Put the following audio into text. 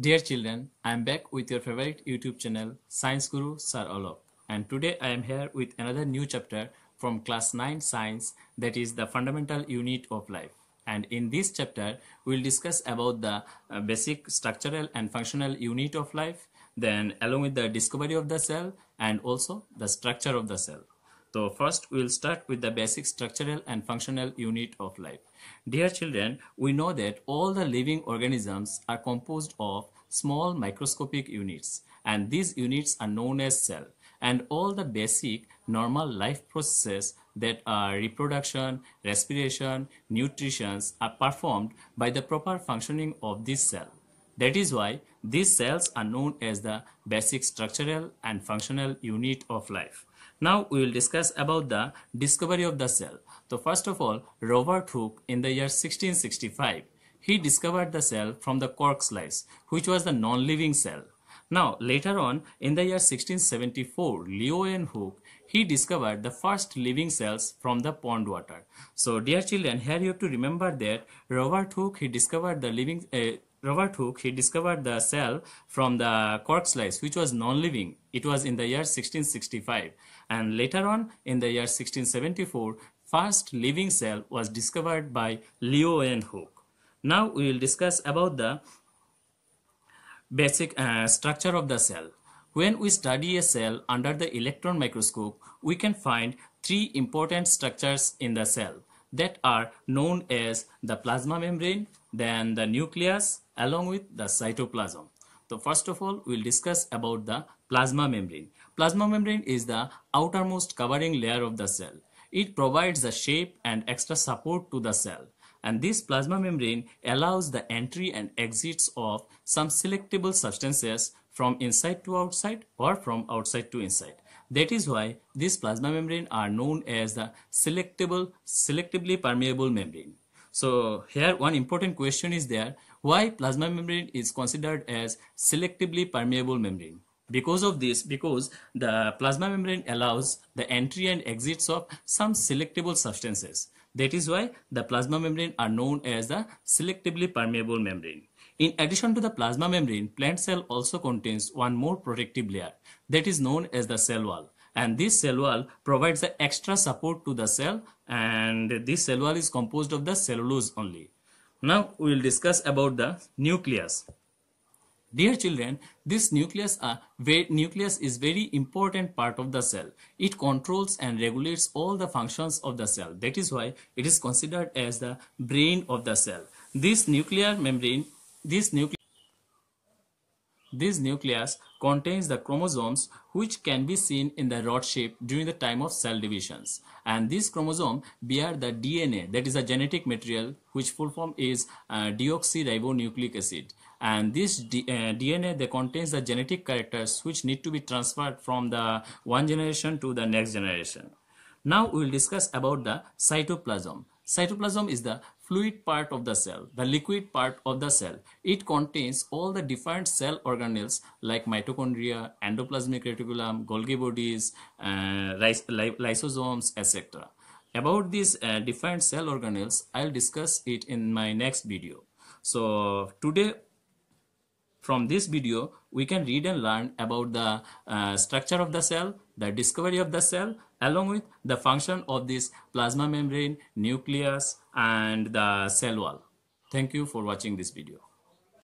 Dear children, I am back with your favorite YouTube channel, Science Guru Sir Alok, And today I am here with another new chapter from class 9 science that is the fundamental unit of life. And in this chapter, we will discuss about the uh, basic structural and functional unit of life, then along with the discovery of the cell and also the structure of the cell. So first we'll start with the basic structural and functional unit of life. Dear children, we know that all the living organisms are composed of small microscopic units and these units are known as cell and all the basic normal life processes that are reproduction, respiration, nutrition are performed by the proper functioning of this cell. That is why these cells are known as the basic structural and functional unit of life. Now we will discuss about the discovery of the cell. So first of all, Robert Hooke in the year 1665, he discovered the cell from the cork slice, which was the non-living cell. Now later on, in the year 1674, Leo and Hooke, he discovered the first living cells from the pond water. So dear children, here you have to remember that Robert Hooke, he discovered the living uh, Robert Hooke, he discovered the cell from the cork slice, which was non-living. It was in the year 1665. And later on, in the year 1674, first living cell was discovered by Leo and Hooke. Now we will discuss about the basic uh, structure of the cell. When we study a cell under the electron microscope, we can find three important structures in the cell that are known as the plasma membrane, then the nucleus, along with the cytoplasm. So first of all, we'll discuss about the plasma membrane. Plasma membrane is the outermost covering layer of the cell. It provides the shape and extra support to the cell. And this plasma membrane allows the entry and exits of some selectable substances from inside to outside or from outside to inside. That is why these plasma membrane are known as the selectable, selectively permeable membrane. So here one important question is there, why plasma membrane is considered as selectively permeable membrane? Because of this, because the plasma membrane allows the entry and exits of some selectable substances. That is why the plasma membrane are known as the selectively permeable membrane. In addition to the plasma membrane, plant cell also contains one more protective layer that is known as the cell wall. And this cell wall provides the extra support to the cell and this cell wall is composed of the cellulose only. Now we will discuss about the nucleus. Dear children, this nucleus, uh, nucleus is very important part of the cell. It controls and regulates all the functions of the cell. That is why it is considered as the brain of the cell. This nuclear membrane, this nucleus. This nucleus contains the chromosomes which can be seen in the rod shape during the time of cell divisions. And these chromosomes bear the DNA that is a genetic material which full form is uh, deoxyribonucleic acid. And this D uh, DNA they contains the genetic characters which need to be transferred from the one generation to the next generation. Now we will discuss about the cytoplasm. Cytoplasm is the fluid part of the cell, the liquid part of the cell. It contains all the different cell organelles like mitochondria, endoplasmic reticulum, Golgi bodies, uh, lysosomes, etc. About these uh, different cell organelles, I'll discuss it in my next video. So today from this video, we can read and learn about the uh, structure of the cell, the discovery of the cell, along with the function of this plasma membrane, nucleus, and the cell wall. Thank you for watching this video.